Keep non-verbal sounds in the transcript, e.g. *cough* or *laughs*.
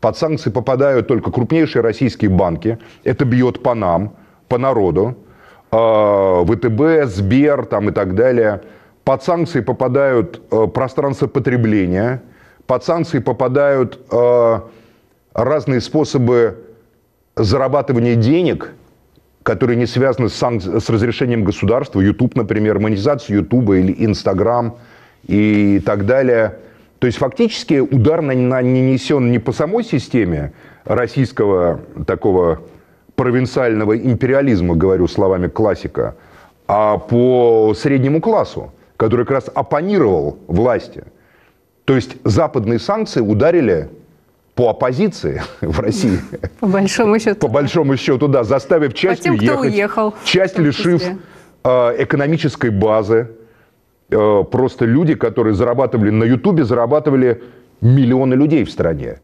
Под санкции попадают только крупнейшие российские банки. Это бьет по нам, по народу. А, ВТБ, Сбер там и так далее. Под санкции попадают э, пространство потребления. Под санкции попадают э, разные способы зарабатывания денег, которые не связаны с, санк... с разрешением государства, YouTube, например, монетизация YouTube или Instagram и так далее – то есть фактически удар нанесен не по самой системе российского такого провинциального империализма, говорю словами классика, а по среднему классу, который как раз оппонировал власти. То есть западные санкции ударили по оппозиции *laughs* в России. По большому счету. По большому счету, да, заставив часть по тем, уехать, уехал, часть лишив э, экономической базы, Э, просто люди, которые зарабатывали на Ютубе, зарабатывали миллионы людей в стране.